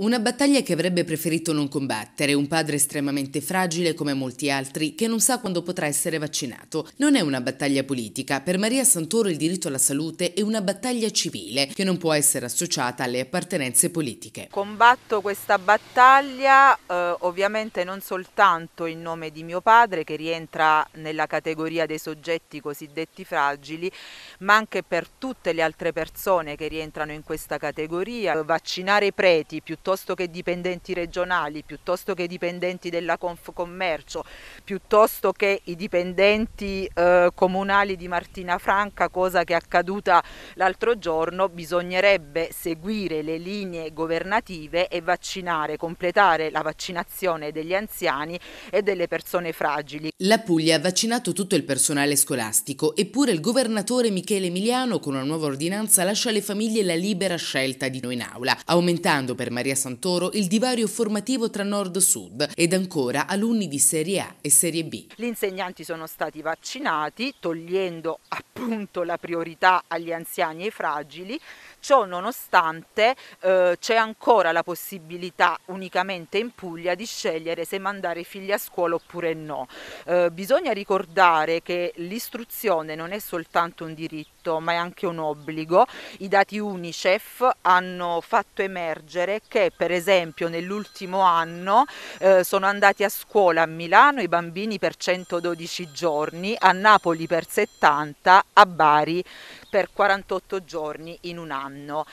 Una battaglia che avrebbe preferito non combattere, un padre estremamente fragile come molti altri che non sa quando potrà essere vaccinato. Non è una battaglia politica, per Maria Santoro il diritto alla salute è una battaglia civile che non può essere associata alle appartenenze politiche. Combatto questa battaglia eh, ovviamente non soltanto in nome di mio padre che rientra nella categoria dei soggetti cosiddetti fragili, ma anche per tutte le altre persone che rientrano in questa categoria. Vaccinare i preti piuttosto piuttosto che dipendenti regionali, piuttosto che dipendenti della Confcommercio, piuttosto che i dipendenti eh, comunali di Martina Franca, cosa che è accaduta l'altro giorno, bisognerebbe seguire le linee governative e vaccinare, completare la vaccinazione degli anziani e delle persone fragili. La Puglia ha vaccinato tutto il personale scolastico, eppure il governatore Michele Emiliano con una nuova ordinanza lascia alle famiglie la libera scelta di noi in aula, aumentando per Maria Santoro il divario formativo tra nord e sud ed ancora alunni di Serie A e Serie B. Gli insegnanti sono stati vaccinati togliendo appunto la priorità agli anziani e ai fragili, ciò nonostante eh, c'è ancora la possibilità unicamente in Puglia di scegliere se mandare i figli a scuola oppure no. Eh, bisogna ricordare che l'istruzione non è soltanto un diritto ma è anche un obbligo. I dati Unicef hanno fatto emergere che per esempio nell'ultimo anno eh, sono andati a scuola a Milano i bambini per 112 giorni, a Napoli per 70, a Bari per 48 giorni in un anno.